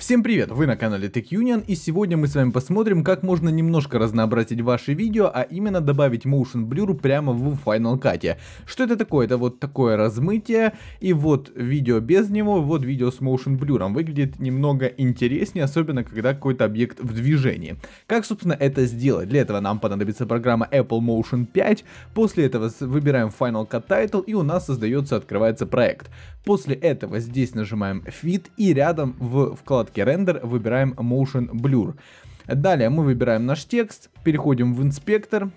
Всем привет, вы на канале TechUnion и сегодня мы с вами посмотрим, как можно немножко разнообразить ваши видео, а именно добавить motion blur прямо в Final Cut. Что это такое? Это вот такое размытие, и вот видео без него, вот видео с motion blur. Выглядит немного интереснее, особенно когда какой-то объект в движении. Как, собственно, это сделать? Для этого нам понадобится программа Apple Motion 5, после этого выбираем Final Cut Title и у нас создается, открывается проект. После этого здесь нажимаем Fit и рядом в вкладке вкладке Render выбираем Motion Blur. Далее мы выбираем наш текст, переходим в инспектор,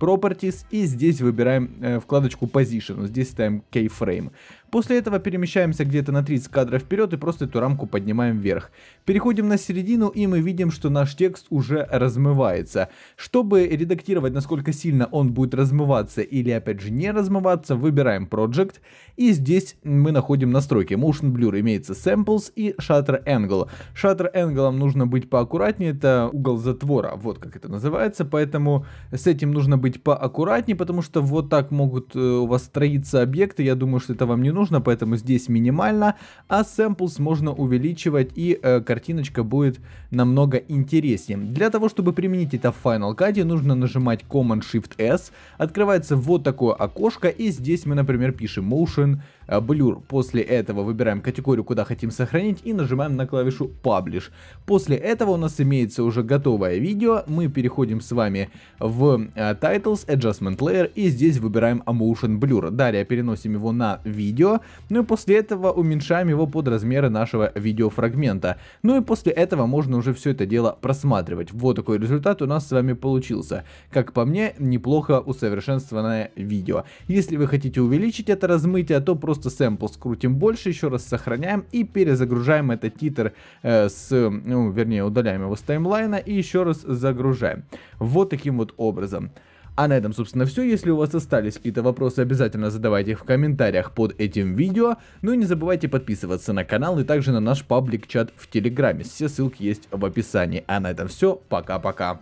Properties и здесь выбираем э, вкладочку Position. Здесь ставим Keyframe. После этого перемещаемся где-то на 30 кадров вперед и просто эту рамку поднимаем вверх. Переходим на середину и мы видим, что наш текст уже размывается. Чтобы редактировать, насколько сильно он будет размываться или опять же не размываться, выбираем Project и здесь мы находим настройки. Motion Blur имеется Samples и Shutter Angle. Shutter Angle нужно быть поаккуратнее, это угол затвора, вот как это называется, поэтому с этим нужно быть поаккуратнее, потому что вот так могут э, у вас строиться объекты, я думаю, что это вам не нужно нужно, поэтому здесь минимально, а samples можно увеличивать и э, картиночка будет намного интереснее. Для того, чтобы применить это в Final Cut, нужно нажимать Command-Shift-S, открывается вот такое окошко, и здесь мы, например, пишем Motion Blur. После этого выбираем категорию, куда хотим сохранить, и нажимаем на клавишу Publish. После этого у нас имеется уже готовое видео, мы переходим с вами в э, Titles, Adjustment Layer, и здесь выбираем Motion Blur. Далее переносим его на видео, видео, ну и после этого уменьшаем его под размеры нашего видеофрагмента. Ну и после этого можно уже все это дело просматривать. Вот такой результат у нас с вами получился. Как по мне, неплохо усовершенствованное видео. Если вы хотите увеличить это размытие, то просто сэмпл скрутим больше, еще раз сохраняем и перезагружаем этот титр э, с, ну, вернее, удаляем его с таймлайна и еще раз загружаем. Вот таким вот образом. А на этом, собственно, все. Если у вас остались какие-то вопросы, обязательно задавайте их в комментариях под этим видео. Ну и не забывайте подписываться на канал и также на наш паблик-чат в Телеграме. Все ссылки есть в описании. А на этом все. Пока-пока.